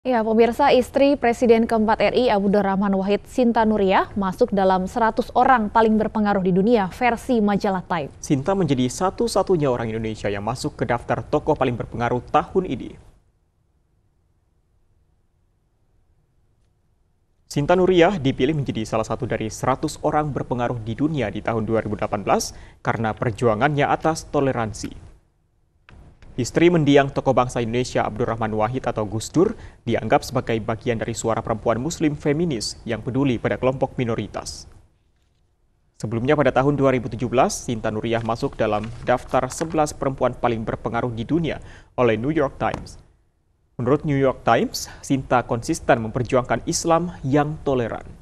Ya, pemirsa istri Presiden keempat RI Abu Abdurrahman Wahid Sinta Nuriyah masuk dalam 100 orang paling berpengaruh di dunia versi majalah Time. Sinta menjadi satu-satunya orang Indonesia yang masuk ke daftar tokoh paling berpengaruh tahun ini. Sinta Nuriyah dipilih menjadi salah satu dari 100 orang berpengaruh di dunia di tahun 2018 karena perjuangannya atas toleransi. Istri mendiang tokoh bangsa Indonesia Abdurrahman Wahid atau Gus Dur dianggap sebagai bagian dari suara perempuan muslim feminis yang peduli pada kelompok minoritas. Sebelumnya pada tahun 2017, Sinta Nuriyah masuk dalam daftar 11 perempuan paling berpengaruh di dunia oleh New York Times. Menurut New York Times, Sinta konsisten memperjuangkan Islam yang toleran.